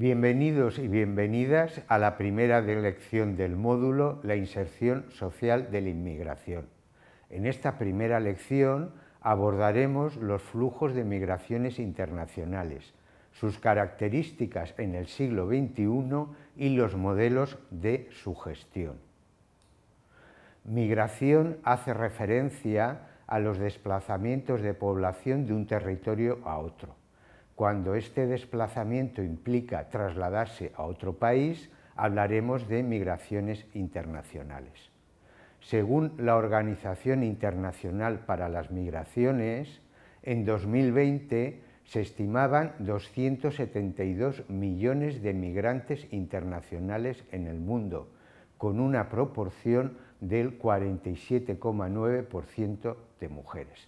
Bienvenidos y bienvenidas a la primera lección del módulo La inserción social de la inmigración. En esta primera lección abordaremos los flujos de migraciones internacionales, sus características en el siglo XXI y los modelos de su gestión. Migración hace referencia a los desplazamientos de población de un territorio a otro cuando este desplazamiento implica trasladarse a otro país, hablaremos de migraciones internacionales. Según la Organización Internacional para las Migraciones, en 2020 se estimaban 272 millones de migrantes internacionales en el mundo, con una proporción del 47,9% de mujeres.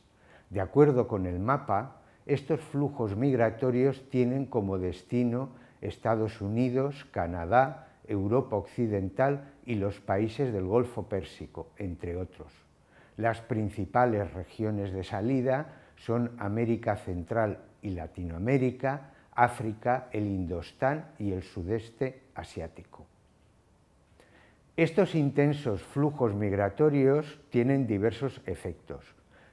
De acuerdo con el mapa, estos flujos migratorios tienen como destino Estados Unidos, Canadá, Europa Occidental y los países del Golfo Pérsico, entre otros. Las principales regiones de salida son América Central y Latinoamérica, África, el Indostán y el sudeste asiático. Estos intensos flujos migratorios tienen diversos efectos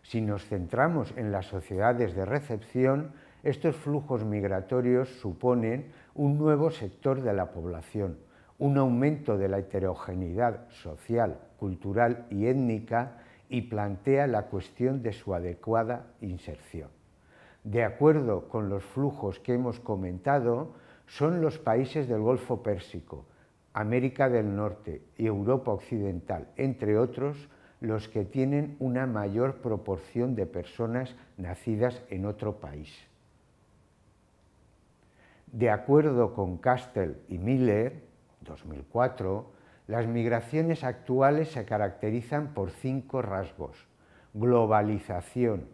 si nos centramos en las sociedades de recepción, estos flujos migratorios suponen un nuevo sector de la población, un aumento de la heterogeneidad social, cultural y étnica y plantea la cuestión de su adecuada inserción. De acuerdo con los flujos que hemos comentado, son los países del Golfo Pérsico, América del Norte y Europa Occidental, entre otros, los que tienen una mayor proporción de personas nacidas en otro país. De acuerdo con Castell y Miller, 2004, las migraciones actuales se caracterizan por cinco rasgos. Globalización.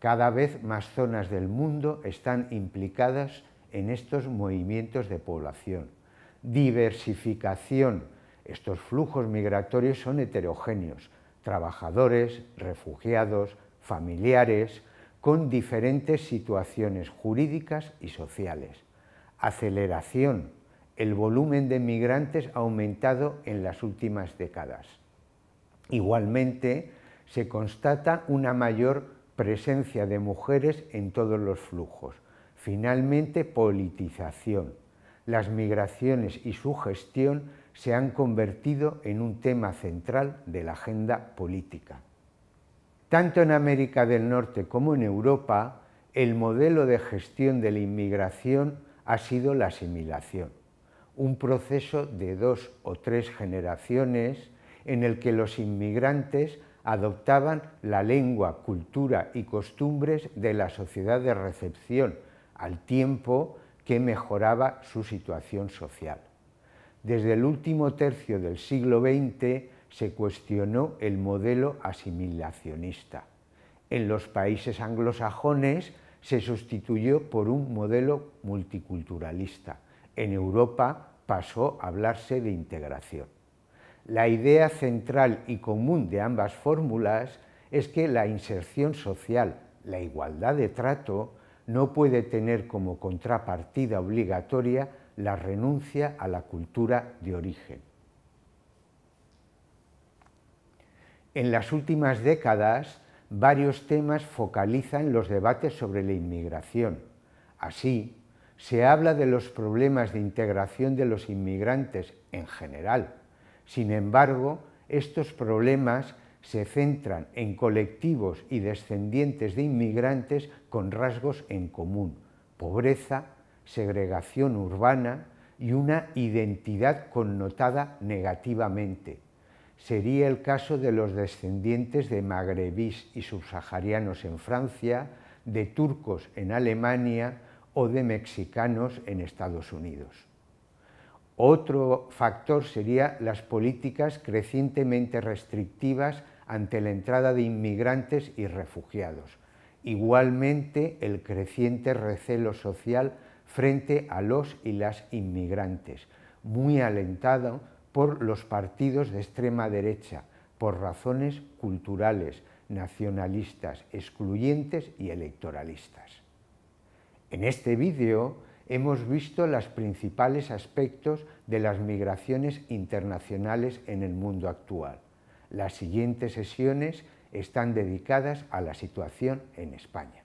Cada vez más zonas del mundo están implicadas en estos movimientos de población. Diversificación. Estos flujos migratorios son heterogéneos, trabajadores, refugiados, familiares, con diferentes situaciones jurídicas y sociales. Aceleración. El volumen de migrantes ha aumentado en las últimas décadas. Igualmente, se constata una mayor presencia de mujeres en todos los flujos. Finalmente, politización las migraciones y su gestión se han convertido en un tema central de la agenda política. Tanto en América del Norte como en Europa, el modelo de gestión de la inmigración ha sido la asimilación, un proceso de dos o tres generaciones en el que los inmigrantes adoptaban la lengua, cultura y costumbres de la sociedad de recepción, al tiempo que mejoraba su situación social. Desde el último tercio del siglo XX se cuestionó el modelo asimilacionista. En los países anglosajones se sustituyó por un modelo multiculturalista. En Europa pasó a hablarse de integración. La idea central y común de ambas fórmulas es que la inserción social, la igualdad de trato, no puede tener como contrapartida obligatoria la renuncia a la cultura de origen. En las últimas décadas, varios temas focalizan los debates sobre la inmigración. Así, se habla de los problemas de integración de los inmigrantes en general. Sin embargo, estos problemas se centran en colectivos y descendientes de inmigrantes con rasgos en común, pobreza, segregación urbana y una identidad connotada negativamente. Sería el caso de los descendientes de magrebís y subsaharianos en Francia, de turcos en Alemania o de mexicanos en Estados Unidos. Otro factor sería las políticas crecientemente restrictivas ante la entrada de inmigrantes y refugiados. Igualmente, el creciente recelo social frente a los y las inmigrantes, muy alentado por los partidos de extrema derecha, por razones culturales, nacionalistas, excluyentes y electoralistas. En este vídeo hemos visto los principales aspectos de las migraciones internacionales en el mundo actual. Las siguientes sesiones están dedicadas a la situación en España.